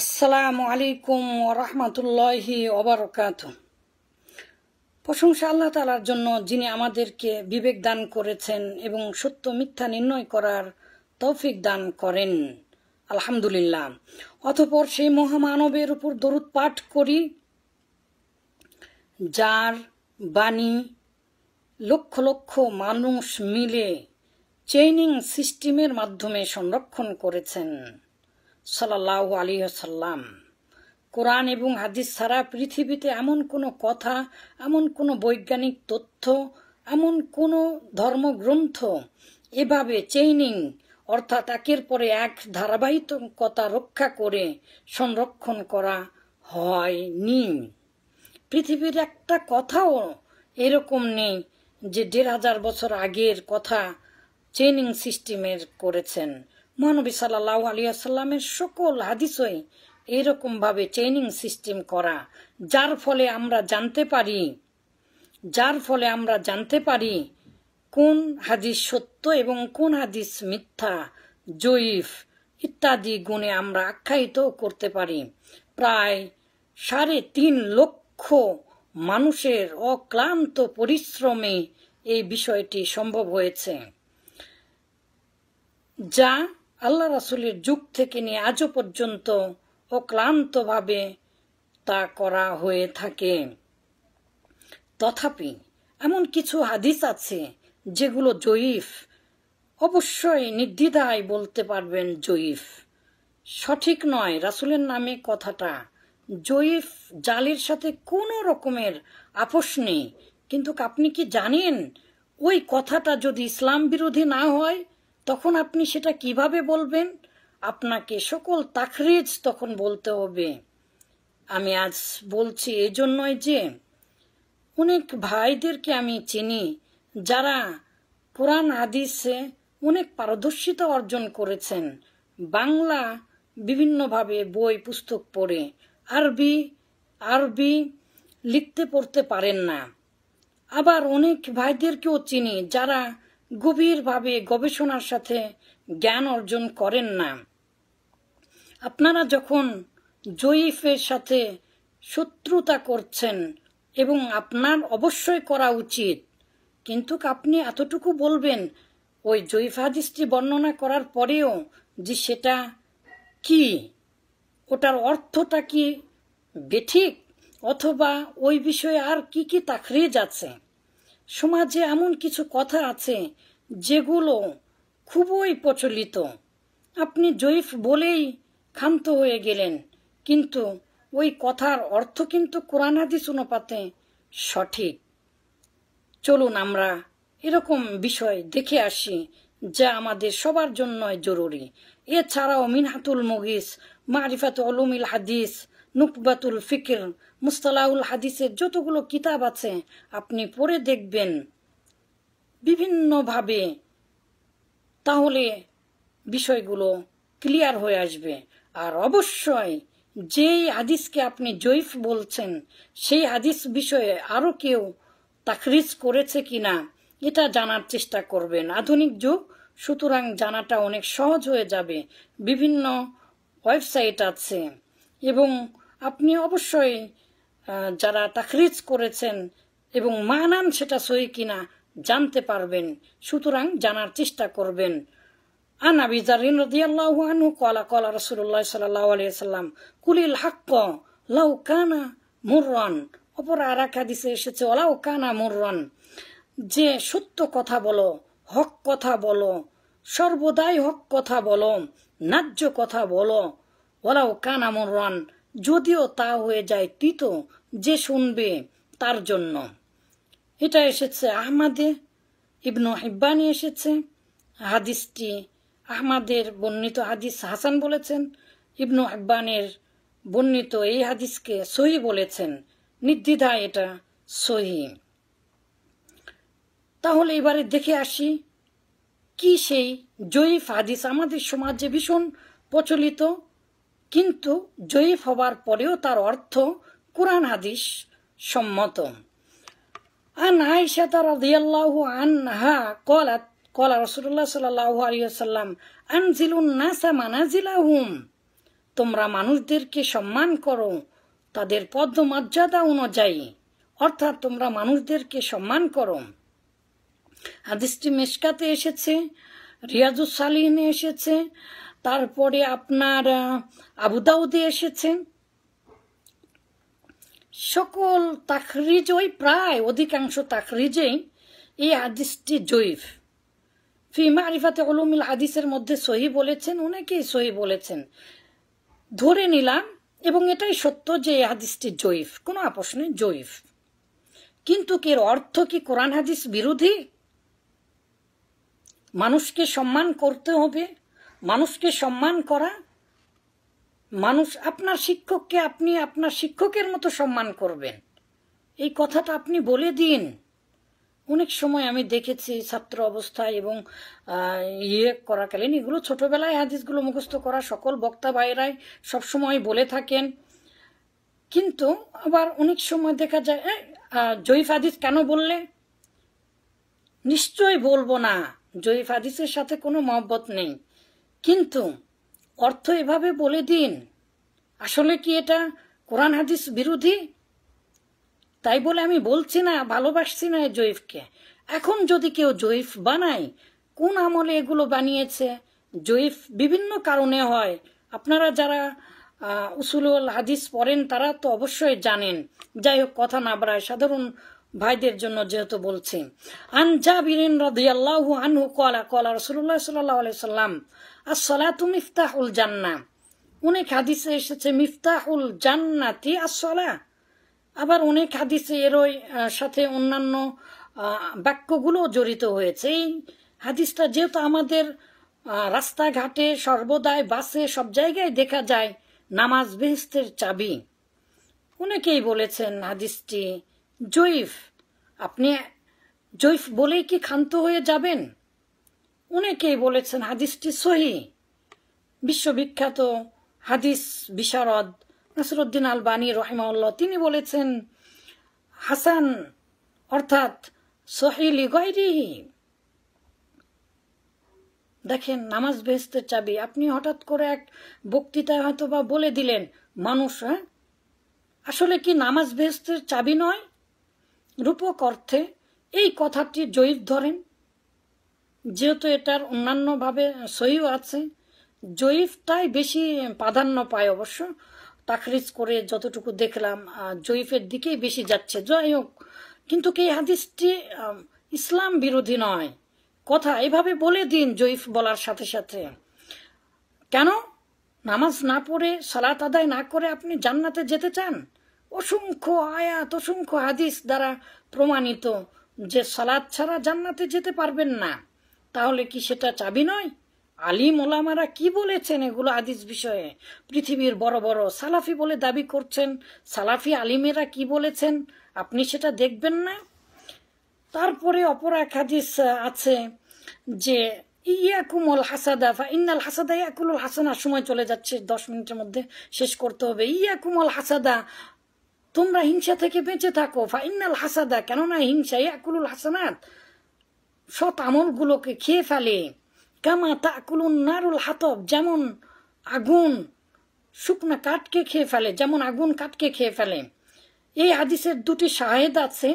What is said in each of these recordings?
আসসালামু আলাইকুম রহমতুল্লাহি ওবরকাত প্রশংসা আল্লাহ তালার জন্য যিনি আমাদেরকে বিবেক দান করেছেন এবং সত্য মিথ্যা নির্ণয় করার তৌফিক দান করেন আলহামদুলিল্লাহ অতপর সেই মহামানবের উপর দরুদ পাঠ করি যার বাণী লক্ষ লক্ষ মানুষ মিলে চেইনিং সিস্টেমের মাধ্যমে সংরক্ষণ করেছেন সাল্লাহ আলী সাল্লাম কোরআন এবং হাদিস ছাড়া পৃথিবীতে এমন কোনো কথা এমন কোনো বৈজ্ঞানিক তথ্য এমন কোনো ধর্মগ্রন্থ এভাবে চেইনিং অর্থাৎ একের পরে এক ধারাবাহিকতা রক্ষা করে সংরক্ষণ করা হয়নি পৃথিবীর একটা কথাও এরকম নেই যে দেড় হাজার বছর আগের কথা চেইনিং সিস্টেমের করেছেন মহানবী সাল্লাহ আলিয়াসাল্লামের সকল হাদিসই এরকমভাবে ট্রেনিং সিস্টেম করা যার ফলে আমরা জানতে পারি যার ফলে আমরা জানতে পারি কোন হাদিস সত্য এবং কোন হাদিস মিথ্যা জয়ীফ ইত্যাদি গুণে আমরা আখ্যায়িত করতে পারি প্রায় সাড়ে তিন লক্ষ মানুষের অক্লান্ত পরিশ্রমে এই বিষয়টি সম্ভব হয়েছে যা আল্লাহ রাসুলের যুগ থেকে নিয়ে আজও পর্যন্ত অক্লান্তভাবে তা করা হয়ে থাকে তথাপি এমন কিছু হাদিস আছে যেগুলো জয়ীফ অবশ্যই নির্দ্বিধায় বলতে পারবেন জয়ীফ সঠিক নয় রাসুলের নামে কথাটা জয়ীফ জালির সাথে কোনো রকমের আপোষ নেই কিন্তু আপনি কি জানেন ওই কথাটা যদি ইসলাম বিরোধী না হয় তখন আপনি সেটা কিভাবে বলবেন আপনাকে সকল তাকরিজ তখন বলতে হবে আমি আজ বলছি এজন্যই যে অনেক ভাইদেরকে আমি চিনি যারা কোরআন আদিসে অনেক পারদর্শিতা অর্জন করেছেন বাংলা বিভিন্নভাবে বই পুস্তক পড়ে আরবি আরবি লিখতে পড়তে পারেন না আবার অনেক ভাইদেরকেও চিনি যারা গভীরভাবে গবেষণার সাথে জ্ঞান অর্জন করেন না আপনারা যখন জয়ীফের সাথে শত্রুতা করছেন এবং আপনার অবশ্যই করা উচিত কিন্তু আপনি এতটুকু বলবেন ওই জয়ীফ হাদিসটি বর্ণনা করার পরেও যে সেটা কি ওটার অর্থটা কি বেঠিক অথবা ওই বিষয়ে আর কি কি তাকরিজ আছে সমাজে এমন কিছু কথা আছে যেগুলো খুবই প্রচলিত আপনি জয়ীফ বলেই ক্ষান্ত হয়ে গেলেন কিন্তু ওই কথার অর্থ কিন্তু কোরআনাদি অনুপাতে সঠিক চলুন আমরা এরকম বিষয় দেখে আসি যা আমাদের সবার জন্যই জরুরি এছাড়াও মিনহাতুল মুগিস মারিফাত অলুমিল হাদিস নুকবাতুল ফিকির মুস্তালাউল হাদিসের যতগুলো কিতাব আছে আপনি পড়ে দেখবেন বিভিন্নভাবে তাহলে বিষয়গুলো ক্লিয়ার হয়ে আসবে আর অবশ্যই যেই হাদিসকে আপনি জৈফ বলছেন সেই হাদিস বিষয়ে আরও কেউ তাকরিজ করেছে কি না এটা জানার চেষ্টা করবেন আধুনিক যুগ সুতরাং জানাটা অনেক সহজ হয়ে যাবে বিভিন্ন ওয়েবসাইট আছে এবং আপনি অবশ্যই যারা তাখরিজ করেছেন এবং মানান সেটা সই কিনা জানতে পারবেন সুতরাং জানার চেষ্টা করবেন কানা মুররান এসেছে কানা যে সত্য কথা বলো হক কথা বলো সর্বদাই হক কথা বলো ন্যায্য কথা বলো ওলাও কানা মুররান যদিও তা হয়ে যায় তিতো যে শুনবে তার জন্য এটা এসেছে আহমাদে ইবনু হিব্বানি এসেছে হাদিসটি আহমাদের বর্ণিত হাদিস হাসান বলেছেন ইবনু হিব্বানের বর্ণিত এই হাদিসকে সহি বলেছেন নির্দ্বিধায় এটা সহি তাহলে এবারে দেখে আসি কি সেই জয়ীফ হাদিস আমাদের সমাজে ভীষণ প্রচলিত কিন্তু জয়ীফ হবার পরেও তার অর্থ কোরআন হাদিস সম্মত আন আয়েশা রাদিয়াল্লাহু আনহা কলাত قال رسول الله صلى الله عليه وسلم انزلوا الناس منازلهم তোমরা মানুষদেরকে সম্মান করো তাদের পদ্মমর্যাদা অনুযায়ী অর্থাৎ তোমরা মানুষদেরকে সম্মান করো হাদিসটি মেশকাতে এসেছে রিয়াজুস সালিহিনে এসেছে তারপরে আপনার আবুদাউদে এসেছে সকল তাকরিজই প্রায় অধিকাংশ তাকরিজেই এই আদিসটি জৈব ফিমা আরিফাতে অলুমিল আদিসের মধ্যে সহি বলেছেন অনেকেই সহি বলেছেন ধরে নিলাম এবং এটাই সত্য যে এই হাদিসটি জৈব কোনো আপোষ নেই জৈব কিন্তু এর অর্থ কি কোরআন হাদিস বিরোধী মানুষকে সম্মান করতে হবে মানুষকে সম্মান করা মানুষ আপনার শিক্ষককে আপনি আপনার শিক্ষকের মতো সম্মান করবেন এই কথাটা আপনি বলে দিন অনেক সময় আমি দেখেছি ছাত্র অবস্থায় এবং ইয়ে করাকালীন এগুলো ছোটোবেলায় হাদিসগুলো মুখস্থ করা সকল বক্তা বাইরাই সবসময় বলে থাকেন কিন্তু আবার অনেক সময় দেখা যায় জয়ীফ হাদিস কেন বললে নিশ্চয় বলবো না জয়ীফ হাদিসের সাথে কোনো মহব্বত নেই কিন্তু অর্থ এভাবে বলে দিন আসলে কি এটা কোরআন হাদিস বিরোধী তাই বলে আমি বলছি না ভালোবাসছি না জয়ীফকে এখন যদি কেউ জয়ীফ বানায় কোন আমলে এগুলো বানিয়েছে জয়ীফ বিভিন্ন কারণে হয় আপনারা যারা উসুলুল হাদিস পড়েন তারা তো অবশ্যই জানেন যাই হোক কথা না বাড়ায় সাধারণ ভাইদের জন্য যেহেতু বলছি আনজা জাবিরিন রাদিয়াল্লাহু আনহু কলা কলা রসুল্লাহ সাল্লাল্লাহু সাল্লাম আর সলাতু মিফতাহুল জান্না অনেক হাদিসে এসেছে মিফতাহুল জান্নাতি আর সলা আবার অনেক হাদিসে এরই সাথে অন্যান্য বাক্যগুলো জড়িত হয়েছে এই হাদিসটা যেহেতু আমাদের রাস্তাঘাটে সর্বদাই বাসে সব জায়গায় দেখা যায় নামাজ বেহেস্তের চাবি অনেকেই বলেছেন হাদিসটি জৈফ আপনি জৈফ বলেই কি ক্ষান্ত হয়ে যাবেন অনেকেই বলেছেন হাদিসটি সহি বিশ্ববিখ্যাত হাদিস বিশারদ নাসরুদ্দিন আলবানী রহিমাউল্লাহ তিনি বলেছেন হাসান অর্থাৎ সহিলি গৈরি দেখেন নামাজ বেহেস্তের চাবি আপনি হঠাৎ করে এক বক্তৃতায় হয়তো বা বলে দিলেন মানুষ হ্যাঁ আসলে কি নামাজ বেহেস্তের চাবি নয় রূপক অর্থে এই কথাটি জয়ীব ধরেন যেহেতু এটার অন্যান্যভাবে সহিও আছে জয়ীফটাই বেশি প্রাধান্য পায় অবশ্য তাকরিজ করে যতটুকু দেখলাম জয়ীফের দিকেই বেশি যাচ্ছে যাই হোক কিন্তু কি হাদিসটি ইসলাম বিরোধী নয় কথা এভাবে বলে দিন জয়ীফ বলার সাথে সাথে কেন নামাজ না পড়ে সালাত আদায় না করে আপনি জান্নাতে যেতে চান অসংখ্য আয়াত অসংখ্য হাদিস দ্বারা প্রমাণিত যে সালাদ ছাড়া জান্নাতে যেতে পারবেন না তাহলে কি সেটা চাবি নয় আলিম ওলামারা কি বলেছেন এগুলো আদিস বিষয়ে পৃথিবীর বড় বড় সালাফি বলে দাবি করছেন সালাফি আলিমেরা কি বলেছেন আপনি সেটা দেখবেন না তারপরে অপর এক হাদিস আছে যে ইয়াকুমল হাসাদা ফা ইন্নাল হাসাদা ইয়াকুলুল হাসানা সময় চলে যাচ্ছে দশ মিনিটের মধ্যে শেষ করতে হবে ইয়াকুমল হাসাদা তোমরা হিংসা থেকে বেঁচে থাকো ফা ইন্নাল হাসাদা কেননা হিংসা ইয়াকুল হাসানাত সৎ আমলগুলোকে খেয়ে ফেলে কামা তাকুলুন নারুল হাতব যেমন আগুন শুকনা কাঠকে খেয়ে ফেলে যেমন আগুন কাঠকে খেয়ে ফেলে এই হাদিসের দুটি শাহেদ আছে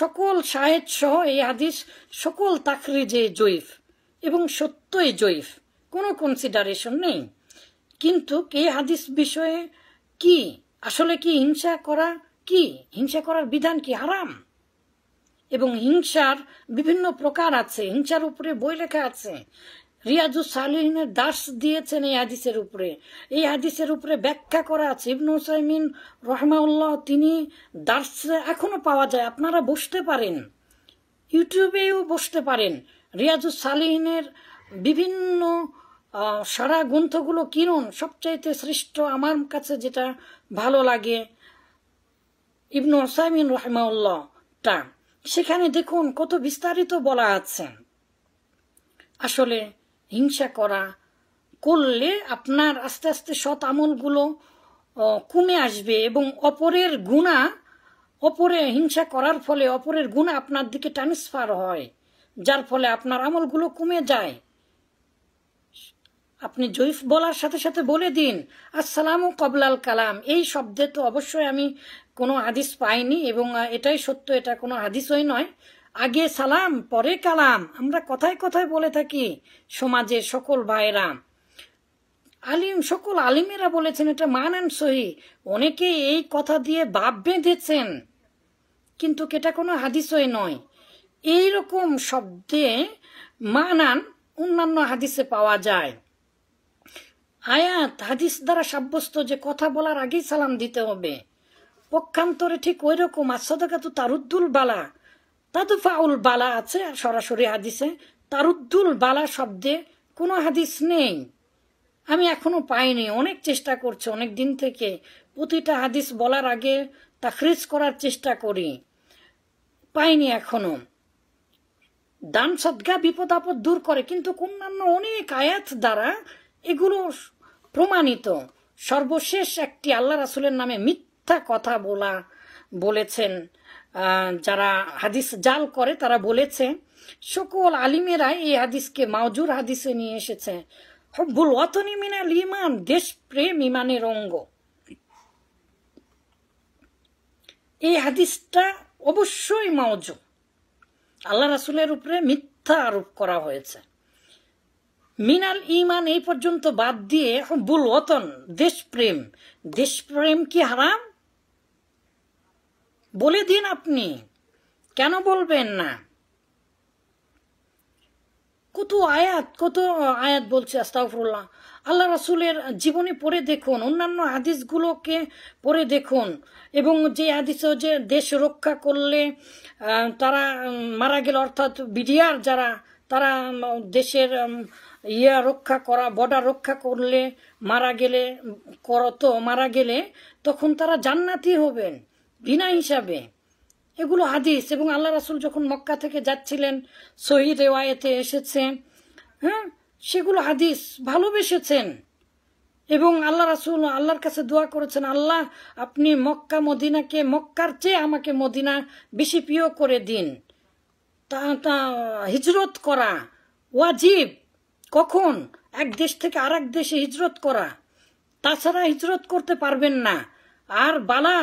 সকল শাহেদ সহ এই হাদিস সকল তাকরিজে জৈফ এবং সত্যই জৈফ কোনো কনসিডারেশন নেই কিন্তু এই হাদিস বিষয়ে কি আসলে কি হিংসা করা কি হিংসা করার বিধান কি হারাম এবং হিংসার বিভিন্ন প্রকার আছে হিংসার উপরে বই লেখা আছে রিয়াজু সালিহিনের দাস দিয়েছেন এই হাদিসের উপরে এই হাদিসের উপরে ব্যাখ্যা করা আছে ইবনু সাইমিন রহমাউল্লাহ তিনি দাস এখনো পাওয়া যায় আপনারা বসতে পারেন ইউটিউবেও বসতে পারেন রিয়াজু সালিহিনের বিভিন্ন সারা গ্রন্থগুলো কিনুন সবচাইতে শ্রেষ্ঠ আমার কাছে যেটা ভালো লাগে ইবনু ওসাইমিন রহমাউল্লাহটা সেখানে দেখুন কত বিস্তারিত বলা আছে আসলে হিংসা করা করলে আপনার আস্তে আস্তে সৎ আমলগুলো কমে আসবে এবং অপরের গুণা অপরে হিংসা করার ফলে অপরের গুণা আপনার দিকে ট্রান্সফার হয় যার ফলে আপনার আমলগুলো কমে যায় আপনি জৈফ বলার সাথে সাথে বলে দিন আসসালামু কবলাল কালাম এই শব্দে তো অবশ্যই আমি কোনো হাদিস পাইনি এবং এটাই সত্য এটা কোনো হাদিসই নয় আগে সালাম পরে কালাম আমরা কথায় কথায় বলে থাকি সমাজে সকল ভাইরা আলিম সকল আলিমেরা বলেছেন এটা মানেন সহি অনেকে এই কথা দিয়ে বাপ বেঁধেছেন কিন্তু এটা কোনো হাদিসই নয় এই রকম শব্দে মানান অন্যান্য হাদিসে পাওয়া যায় আয়াত হাদিস দ্বারা সাব্যস্ত যে কথা বলার আগেই সালাম দিতে হবে পক্ষান্তরে ঠিক ওই রকম তো তারুদ্দুল বালা তাদুফাউল ফাউল বালা আছে সরাসরি হাদিসে তারুদ্দুল বালা শব্দে কোনো হাদিস নেই আমি এখনো পাইনি অনেক চেষ্টা করছি অনেক দিন থেকে প্রতিটা হাদিস বলার আগে তাখরিজ করার চেষ্টা করি পাইনি এখনো দান সদ্গা বিপদ আপদ দূর করে কিন্তু অন্যান্য অনেক আয়াত দ্বারা এগুলো প্রমাণিত সর্বশেষ একটি আল্লাহ রাসুলের নামে মিথ্যা মিথ্যা কথা বলা বলেছেন যারা হাদিস জাল করে তারা বলেছে সকল আলিমেরাই এই হাদিসকে মাউজুর হাদিসে নিয়ে এসেছে হব্বুল ওয়াতনি মিনাল ইমান দেশ প্রেম ইমানের অঙ্গ এই হাদিসটা অবশ্যই মাউজু আল্লাহ রাসুলের উপরে মিথ্যা আরোপ করা হয়েছে মিনাল ইমান এই পর্যন্ত বাদ দিয়ে হব্বুল ওতন দেশপ্রেম দেশপ্রেম কি হারাম বলে দিন আপনি কেন বলবেন না কত আয়াত কত আয়াত বলছে আস্তাফরুল্লাহ আল্লাহ রাসুলের জীবনে পড়ে দেখুন অন্যান্য আদিসগুলোকে পড়ে দেখুন এবং যে আদিস যে দেশ রক্ষা করলে তারা মারা গেল অর্থাৎ বিডিআর যারা তারা দেশের ইয়া রক্ষা করা বর্ডার রক্ষা করলে মারা গেলে করত মারা গেলে তখন তারা জান্নাতি হবেন বিনা হিসাবে এগুলো হাদিস এবং আল্লাহ রাসুল যখন মক্কা থেকে যাচ্ছিলেন শহীদ রেওয়ায়েতে এসেছে হ্যাঁ সেগুলো হাদিস ভালোবেসেছেন এবং আল্লাহ রাসুল আল্লাহর কাছে দোয়া করেছেন আল্লাহ আপনি মক্কা মদিনাকে মক্কার চেয়ে আমাকে মদিনা বেশি প্রিয় করে দিন তা তা হিজরত করা ওয়াজিব কখন এক দেশ থেকে আর দেশে হিজরত করা তাছাড়া হিজরত করতে পারবেন না আর বালা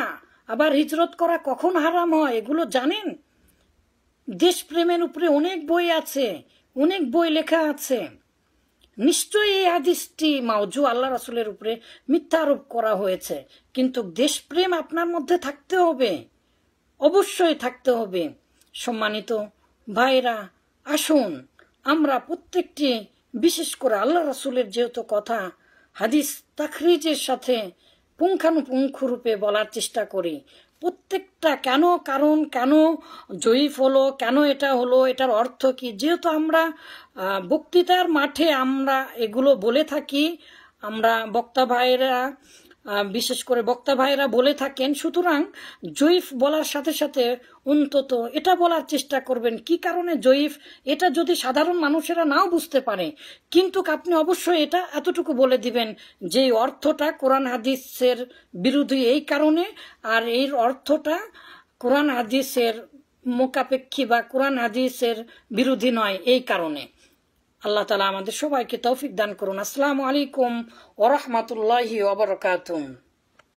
আবার হিজরত করা কখন হারাম হয় এগুলো জানেন দেশপ্রেমের উপরে অনেক বই আছে অনেক বই লেখা আছে নিশ্চয়ই এই হাদিসটি মাউজু আল্লাহ রাসুলের উপরে মিথ্যা আরোপ করা হয়েছে কিন্তু দেশপ্রেম আপনার মধ্যে থাকতে হবে অবশ্যই থাকতে হবে সম্মানিত ভাইরা আসুন আমরা প্রত্যেকটি বিশেষ করে আল্লাহ রাসুলের যেহেতু কথা হাদিস তাখরিজের সাথে পুঙ্খানুপুঙ্খরূপে বলার চেষ্টা করি প্রত্যেকটা কেন কারণ কেন জয়ীফ হলো কেন এটা হলো এটার অর্থ কি যেহেতু আমরা বক্তৃতার মাঠে আমরা এগুলো বলে থাকি আমরা বক্তা ভাইয়েরা বিশেষ করে বক্তা ভাইরা বলে থাকেন সুতরাং জয়ীফ বলার সাথে সাথে অন্তত এটা বলার চেষ্টা করবেন কি কারণে জয়ীফ এটা যদি সাধারণ মানুষেরা নাও বুঝতে পারে কিন্তু আপনি অবশ্যই এটা এতটুকু বলে দিবেন যে অর্থটা কোরআন হাদিসের বিরোধী এই কারণে আর এর অর্থটা কোরআন হাদিসের মোকাপেক্ষী বা কোরআন হাদিসের বিরোধী নয় এই কারণে আল্লাহ তালা আমাদের সবাইকে তৌফিক দান করুন আসসালামু আলাইকুম ওরহমতুল্লাহি ওবরকাতুন